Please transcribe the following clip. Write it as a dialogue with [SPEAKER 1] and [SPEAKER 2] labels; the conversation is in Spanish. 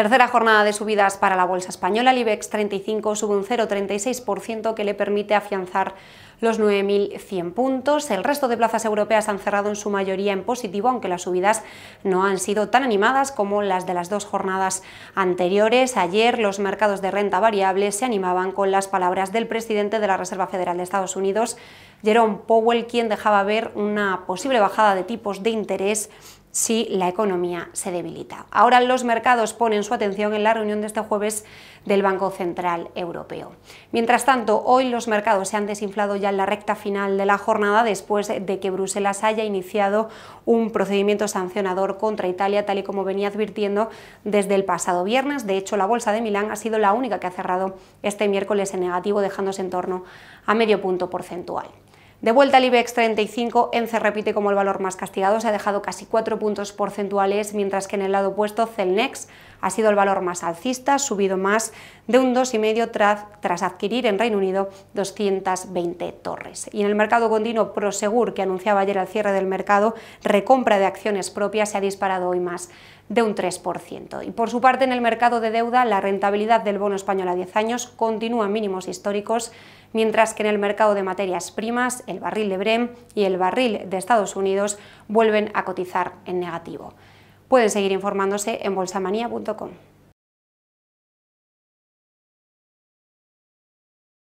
[SPEAKER 1] Tercera jornada de subidas para la bolsa española, el IBEX 35 sube un 0,36% que le permite afianzar los 9.100 puntos. El resto de plazas europeas han cerrado en su mayoría en positivo, aunque las subidas no han sido tan animadas como las de las dos jornadas anteriores. Ayer los mercados de renta variable se animaban con las palabras del presidente de la Reserva Federal de Estados Unidos, Jerome Powell, quien dejaba ver una posible bajada de tipos de interés si la economía se debilita. Ahora los mercados ponen su atención en la reunión de este jueves del Banco Central Europeo. Mientras tanto, hoy los mercados se han desinflado ya en la recta final de la jornada después de que Bruselas haya iniciado un procedimiento sancionador contra Italia, tal y como venía advirtiendo desde el pasado viernes. De hecho, la Bolsa de Milán ha sido la única que ha cerrado este miércoles en negativo, dejándose en torno a medio punto porcentual. De vuelta al IBEX 35, ENCE repite como el valor más castigado, se ha dejado casi 4 puntos porcentuales, mientras que en el lado opuesto Celnex ha sido el valor más alcista, subido más de un 2,5 tras, tras adquirir en Reino Unido 220 torres. Y en el mercado continuo, Prosegur, que anunciaba ayer el cierre del mercado, recompra de acciones propias, se ha disparado hoy más de un 3%. Y por su parte, en el mercado de deuda, la rentabilidad del bono español a 10 años continúa en mínimos históricos, mientras que en el mercado de materias primas, el barril de Brem y el barril de Estados Unidos vuelven a cotizar en negativo pueden seguir informándose en bolsamanía.com.